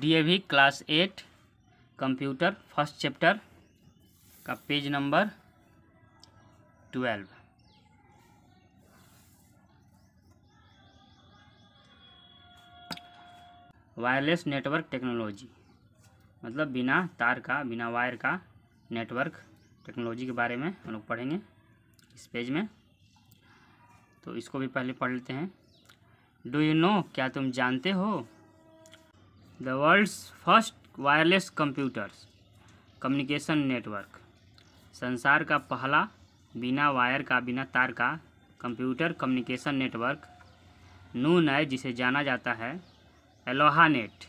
DAV class eight computer first chapter का page number twelve wireless network technology मतलब बिना तार का बिना वायर का नेटवर्क टेक्नोलॉजी के बारे में हम लोग पढ़ेंगे इस पेज में तो इसको भी पहले पढ़ लेते हैं डू यू नो क्या तुम जानते हो the world's first wireless computers communication network संसार का पहला बिना वायर का बिना तार का कंप्यूटर कम्युनिकेशन नेटवर्क नून है जिसे जाना जाता है एलोहा नेट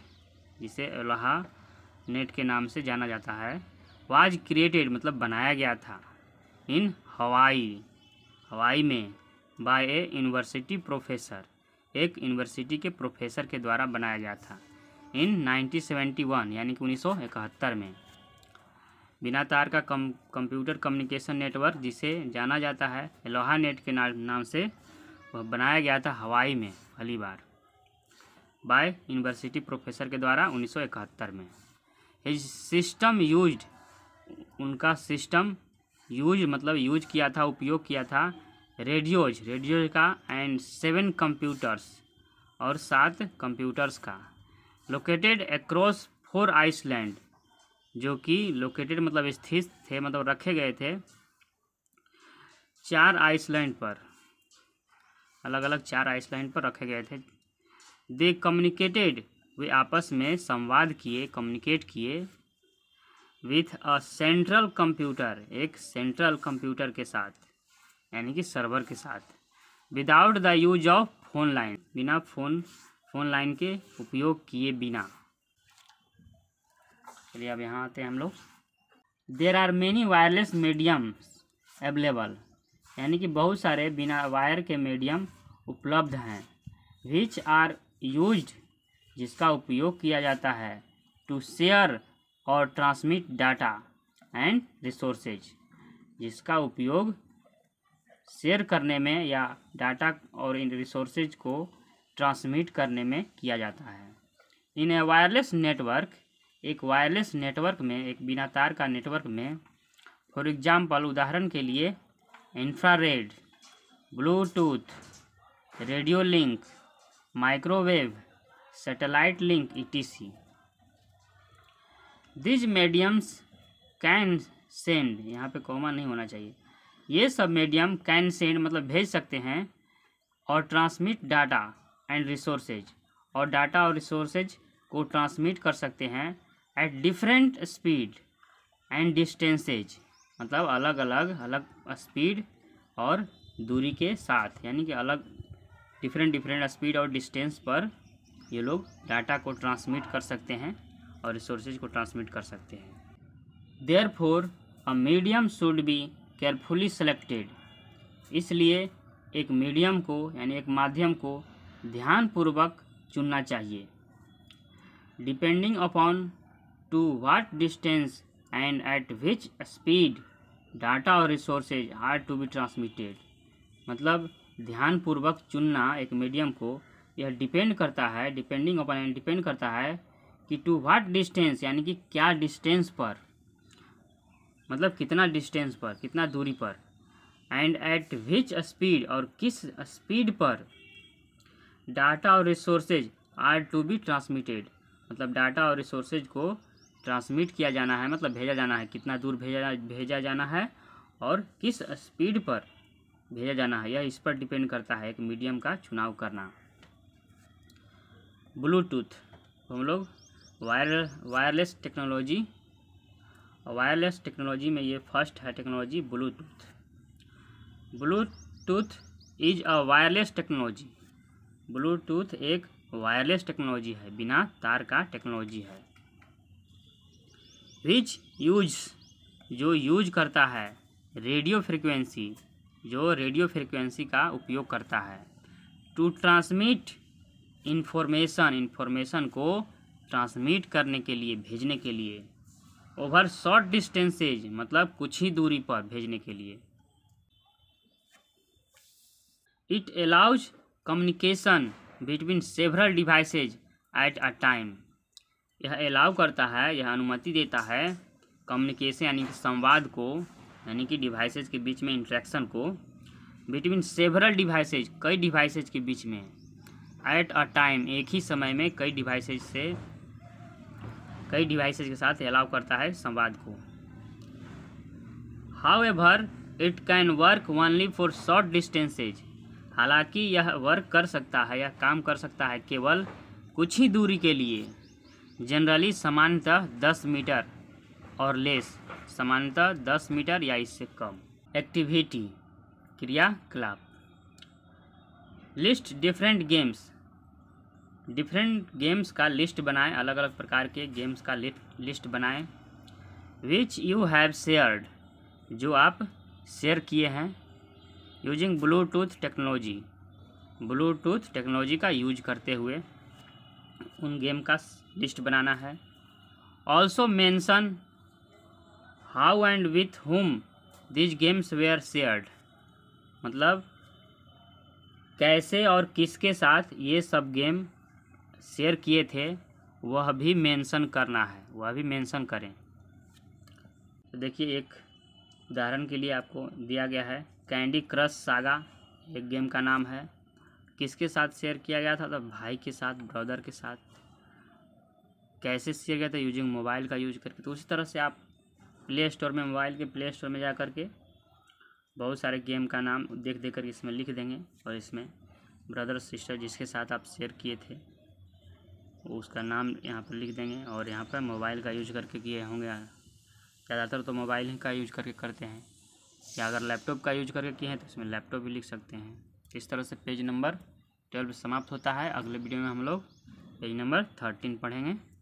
जिसे एलोहा नेट के नाम से जाना जाता है वाज क्रिएटेड मतलब बनाया गया था इन हवाई हवाई में बाय ए यूनिवर्सिटी प्रोफेसर एक यूनिवर्सिटी के प्रोफेसर के द्वारा बनाया गया था इन 1971 यानी कि उन्नीस में बिना तार का कम कंप्यूटर कम्युनिकेशन नेटवर्क जिसे जाना जाता है एलोहा नेट के ना, नाम से वह बनाया गया था हवाई में पहली बार बाय यूनिवर्सिटी प्रोफेसर के द्वारा उन्नीस में इस सिस्टम यूज्ड उनका सिस्टम यूज मतलब यूज किया था उपयोग किया था रेडियोज रेडियोज का एंड सेवन कंप्यूटर्स और सात कंप्यूटर्स का लोकेटेड एक्रॉस फोर आइसलैंड जो कि लोकेटेड मतलब स्थित थे मतलब रखे गए थे चार आइसलैंड पर अलग अलग चार आइसलैंड पर रखे गए थे दे कम्युनिकेटेड वे आपस में संवाद किए कम्युनिकेट किए विथ अ सेंट्रल कंप्यूटर एक सेंट्रल कंप्यूटर के साथ यानी कि सर्वर के साथ without the use of phone line बिना फ़ोन फ़ोन लाइन के उपयोग किए बिना चलिए अब यहाँ आते हैं हम लोग there are many wireless mediums available यानी कि बहुत सारे बिना वायर के मीडियम उपलब्ध हैं विच आर यूज जिसका उपयोग किया जाता है टू शेयर और ट्रांसमिट डाटा एंड रिसोर्सेज जिसका उपयोग शेयर करने में या डाटा और इन रिसोर्सेज को ट्रांसमिट करने में किया जाता है इन ए वायरलेस नेटवर्क एक वायरलेस नेटवर्क में एक बिना तार का नेटवर्क में फॉर एग्जांपल उदाहरण के लिए infrared bluetooth radio link microwave satellite link see these mediums can send यहाँ पे कॉमा नहीं होना चाहिए ये सब मीडियम कैन सेंड मतलब भेज सकते हैं और ट्रांसमिट डाटा एंड रिसोर्सेज और डाटा और रिसोर्सेज को ट्रांसमिट कर सकते हैं at different speed and distances मतलब अलग अलग अलग स्पीड और दूरी के साथ यानी कि अलग डिफरेंट डिफरेंट स्पीड और डिस्टेंस पर ये लोग डाटा को ट्रांसमिट कर सकते हैं और रिसोर्सेज को ट्रांसमिट कर सकते हैं therefore a medium should be carefully selected इसलिए एक मीडियम को यानी एक माध्यम को ध्यानपूर्वक चुनना चाहिए depending upon to what distance and at which speed data और resources are to be transmitted मतलब ध्यानपूर्वक चुनना एक मीडियम को यह डिपेंड करता है डिपेंडिंग अपॉन एंड डिपेंड करता है कि टू वाट डिस्टेंस यानी कि क्या डिस्टेंस पर मतलब कितना डिस्टेंस पर कितना दूरी पर एंड एट विच स्पीड और किस स्पीड पर डाटा और resources are to be transmitted मतलब डाटा और रिसोर्सेज को ट्रांसमिट किया जाना है मतलब भेजा जाना है कितना दूर भेजा भेजा जाना है और किस स्पीड पर भेजा जाना है यह इस पर डिपेंड करता है एक मीडियम का चुनाव करना ब्लूटूथ हम लोग wire wireless technology wireless technology में ये फर्स्ट है technology bluetooth bluetooth is a wireless technology bluetooth एक वायरलेस टेक्नोलॉजी है बिना तार का टेक्नोलॉजी है विच यूज जो यूज करता है रेडियो फ्रिक्वेंसी जो रेडियो फ्रिक्वेंसी का उपयोग करता है टू ट्रांसमिट इन्फॉर्मेशन इन्फॉर्मेशन को ट्रांसमिट करने के लिए भेजने के लिए ओवर शॉर्ट डिस्टेंसेज मतलब कुछ ही दूरी पर भेजने के लिए it allows communication between several devices at a time यह अलाउ करता है यह अनुमति देता है कम्युनिकेशन यानी कि संवाद को यानी कि डिवाइसेज के बीच में इंट्रैक्शन को बिटवीन सेवरल डिवाइसेज कई डिवाइसेज के बीच में एट अ टाइम एक ही समय में कई डिवाइसेज से कई डिवाइसेज के साथ अलाउ करता है संवाद को however it can work only for short distances हालांकि यह वर्क कर सकता है यह काम कर सकता है केवल कुछ ही दूरी के लिए जनरली सामान्यतः दस मीटर और लेस सामान्यतः दस मीटर या इससे कम एक्टिविटी क्रियाकलाप list different games different games का लिस्ट बनाएं अलग अलग प्रकार के गेम्स का लिस्ट बनाएं विच यू हैव शेयर्ड जो आप शेयर किए हैं using bluetooth technology bluetooth technology का यूज करते हुए उन गेम का लिस्ट बनाना है also mention how and with whom these games were shared मतलब कैसे और किसके साथ ये सब गेम शेयर किए थे वह भी मेंशन करना है वह भी मेंशन करें तो देखिए एक उदाहरण के लिए आपको दिया गया है कैंडी क्रश सागा एक गेम का नाम है किसके साथ शेयर किया गया था तो भाई के साथ ब्रदर के साथ कैसे शेयर किया था यूजिंग मोबाइल का यूज करके तो उसी तरह से आप प्ले स्टोर में मोबाइल के प्ले स्टोर में जा कर के बहुत सारे गेम का नाम देख देख कर इसमें लिख देंगे और इसमें ब्रदर सिस्टर जिसके साथ आप शेयर किए थे उसका नाम यहाँ पर लिख देंगे और यहाँ पर मोबाइल का यूज करके किए होंगे ज़्यादातर तो मोबाइल का यूज करके करते हैं या अगर लैपटॉप का यूज करके किए हैं तो इसमें लैपटॉप भी लिख सकते हैं इस तरह से पेज नंबर ट्वेल्व समाप्त होता है अगले वीडियो में हम लोग पेज नंबर थर्टीन पढ़ेंगे